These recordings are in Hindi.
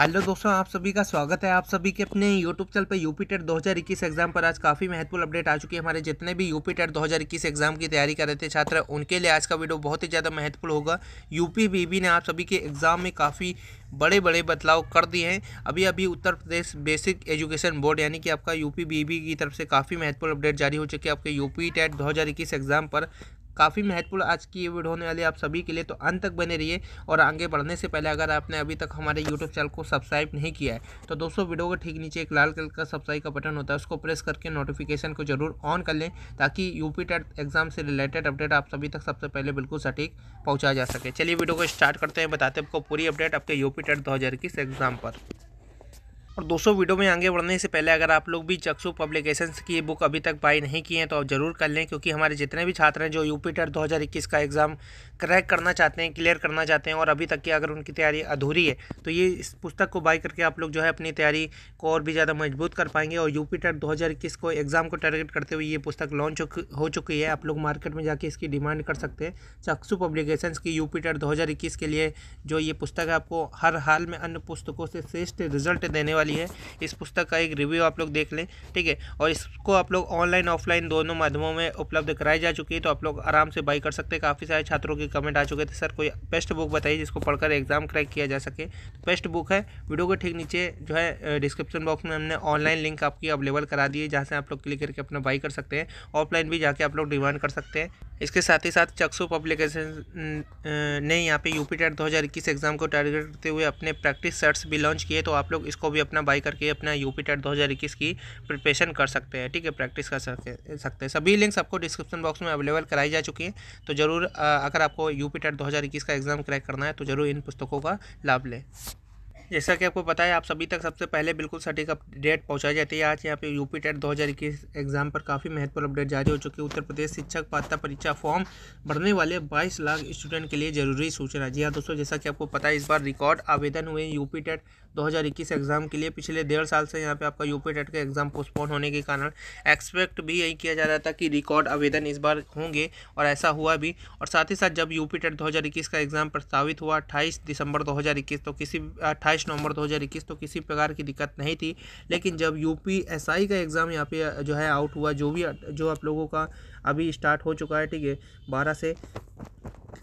हेलो दोस्तों आप सभी का स्वागत है आप सभी के अपने यूट्यूब चैनल पर यूपी टेट दो एग्जाम पर आज काफ़ी महत्वपूर्ण अपडेट आ चुकी है हमारे जितने भी यूपी टेट दो एग्जाम की तैयारी कर रहे थे छात्र उनके लिए आज का वीडियो बहुत ही ज़्यादा महत्वपूर्ण होगा यूपी बीबी ने आप सभी के एग्जाम में काफ़ी बड़े बड़े बदलाव कर दिए हैं अभी अभी Uttar Pradesh basic education board यानी कि आपका यूपी बीबी की तरफ से काफ़ी महत्वपूर्ण अपडेट जारी हो चुकी है आपके यूपी टेट दो एग्जाम पर काफ़ी महत्वपूर्ण आज की ये वीडियो होने वाली है आप सभी के लिए तो अंत तक बने रहिए और आगे बढ़ने से पहले अगर आपने अभी तक हमारे यूट्यूब चैनल को सब्सक्राइब नहीं किया है तो दोस्तों वीडियो के ठीक नीचे एक लाल कलर का सब्सक्राइब का बटन होता है उसको प्रेस करके नोटिफिकेशन को जरूर ऑन कर लें ताकि यूपी टेट एग्जाम से रिलेटेड अपडेट आप सभी तक सबसे पहले बिल्कुल सटीक पहुँचा जा सके चलिए वीडियो को स्टार्ट करते हैं बताते हैं आपको पूरी अपडेट आपके पी टेट दो एग्ज़ाम पर और सौ वीडियो में आगे बढ़ने से पहले अगर आप लोग भी चक्सु पब्लिकेशंस की ये बुक अभी तक बाई नहीं की है तो आप ज़रूर कर लें क्योंकि हमारे जितने भी छात्र हैं जो यूपीटर e 2021 का एग्ज़ाम क्रैक करना चाहते हैं क्लियर करना चाहते हैं और अभी तक की अगर उनकी तैयारी अधूरी है तो ये इस पुस्तक को बाई करके आप लोग जो है अपनी तैयारी को और भी ज़्यादा मजबूत कर पाएंगे और यूपीटर e दो को एग्ज़ाम को टारगेट करते हुए ये पुस्तक लॉन्च हो चुकी है आप लोग मार्केट में जाके इसकी डिमांड कर सकते हैं चक्सू पब्लिकेशंस की यूपीटर e दो के लिए जो ये पुस्तक है आपको हर हाल में अन्य पुस्तकों से श्रेष्ठ रिजल्ट देने वाली है इस पुस्तक का एक रिव्यू आप लोग देख लें ठीक है और इसको आप लोग ऑनलाइन ऑफलाइन दोनों माध्यमों में उपलब्ध कराई जा चुकी है तो आप लोग आराम से बाई कर सकते हैं काफ़ी सारे छात्रों के कमेंट आ चुके थे सर कोई बेस्ट बुक बताइए जिसको पढ़कर एग्जाम क्रैक किया जा सके बेस्ट तो बुक है वीडियो के ठीक नीचे जो है डिस्क्रिप्शन बॉक्स में हमने ऑनलाइन लिंक आपकी अवेलेबल करा दी है जहाँ से आप लोग क्लिक करके अपना बाई कर सकते हैं ऑफलाइन भी जाके आप लोग डिमांड कर सकते हैं इसके साथ ही साथ चक्सू पब्लिकेशन ने यहाँ पे यूपी टेट दो एग्ज़ाम को टारगेट करते हुए अपने प्रैक्टिस सेट्स भी लॉन्च किए तो आप लोग इसको भी अपना बाई करके अपना यूपी टेट दो की प्रिपरेशन कर सकते हैं ठीक है प्रैक्टिस कर सकते सकते हैं सभी लिंक्स आपको डिस्क्रिप्शन बॉक्स में अवेलेबल कराई जा चुकी है तो ज़रूर अगर आपको यूपी टेट दो का एग्ज़ाम क्रैक करना है तो ज़रूर इन पुस्तकों का लाभ लें जैसा कि आपको पता है आप सभी तक सबसे पहले बिल्कुल सटीक अपडेट पहुंचाई जाती है आज यहाँ पे यूपी टेट 2021 एग्जाम पर काफ़ी महत्वपूर्ण अपडेट जारी हो चुकी है उत्तर प्रदेश शिक्षक पात्रता परीक्षा फॉर्म भरने वाले 22 लाख स्टूडेंट के लिए जरूरी सूचना जी हाँ दोस्तों जैसा कि आपको पता है इस बार रिकॉर्ड आवेदन हुए यूपी टेट दो एग्जाम के लिए पिछले डेढ़ साल से यहाँ पर आपका यूपी टेट का एग्जाम पोस्टपोन होने के कारण एक्सपेक्ट भी यही किया जा रहा था कि रिकॉर्ड आवेदन इस बार होंगे और ऐसा हुआ भी और साथ ही साथ जब यूपी टेट 2021 का एग्जाम प्रस्तावित हुआ अट्ठाईस दिसंबर दो तो किसी अट्ठाईस सत्ताईस नवंबर 2021 तो किसी प्रकार की दिक्कत नहीं थी लेकिन जब यूपीएसआई का एग्ज़ाम यहाँ पे जो है आउट हुआ जो भी जो आप लोगों का अभी स्टार्ट हो चुका है ठीक है बारह से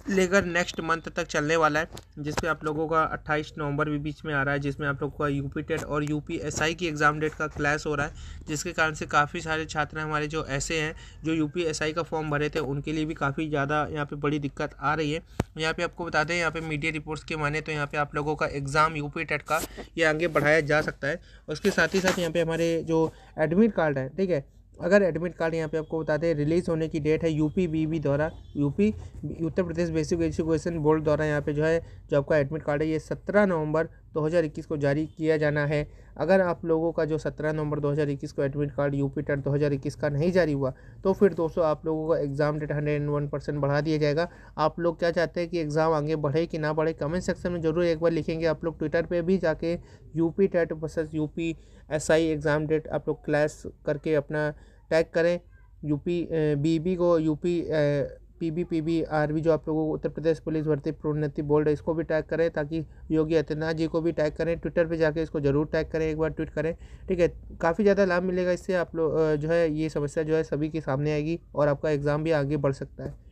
लेकर नेक्स्ट मंथ तक चलने वाला है जिसमें आप लोगों का 28 नवंबर भी बीच में आ रहा है जिसमें आप लोगों का यू पी टेट और यू पी एस आई की एग्ज़ाम डेट का क्लैश हो रहा है जिसके कारण से काफ़ी सारे छात्र हमारे जो ऐसे हैं जो यू पी एस आई का फॉर्म भरे थे उनके लिए भी काफ़ी ज़्यादा यहाँ पर बड़ी दिक्कत आ रही है यहाँ पर आपको बता दें यहाँ पर मीडिया रिपोर्ट्स के माने तो यहाँ पर आप लोगों का एग्ज़ाम यू पी टेट का ये आगे बढ़ाया जा सकता है उसके साथ ही साथ यहाँ पर हमारे जो एडमिट कार्ड है ठीक है अगर एडमिट कार्ड यहाँ पे आपको बताते हैं रिलीज़ होने की डेट है यूपी बीबी द्वारा UP Uttar Pradesh basic education board द्वारा यहाँ पे जो है जो आपका एडमिट कार्ड है ये सत्रह नवंबर 2021 को जारी किया जाना है अगर आप लोगों का जो 17 नवंबर 2021 को एडमिट कार्ड यूपी टेट 2021 का नहीं जारी हुआ तो फिर दोस्तों आप लोगों का एग्ज़ाम डेट 101 परसेंट बढ़ा दिया जाएगा आप लोग क्या चाहते हैं कि एग्ज़ाम आगे बढ़े कि ना बढ़े कमेंट सेक्शन में ज़रूर एक बार लिखेंगे आप लोग ट्विटर पर भी जाके U P TET versus U exam date आप लोग क्लैश करके अपना टैग करें यूपी बीबी को UP P B P B R B जो आप लोगों को उत्तर प्रदेश पुलिस भर्ती प्रोन्नति बोर्ड है इसको भी टैग करें ताकि योगी आदित्यनाथ जी को भी टैग करें ट्विटर पे जाके इसको ज़रूर टैग करें एक बार ट्वीट करें ठीक है काफ़ी ज़्यादा लाभ मिलेगा इससे आप लोग जो है ये समस्या जो है सभी के सामने आएगी और आपका एग्ज़ाम भी आगे बढ़ सकता है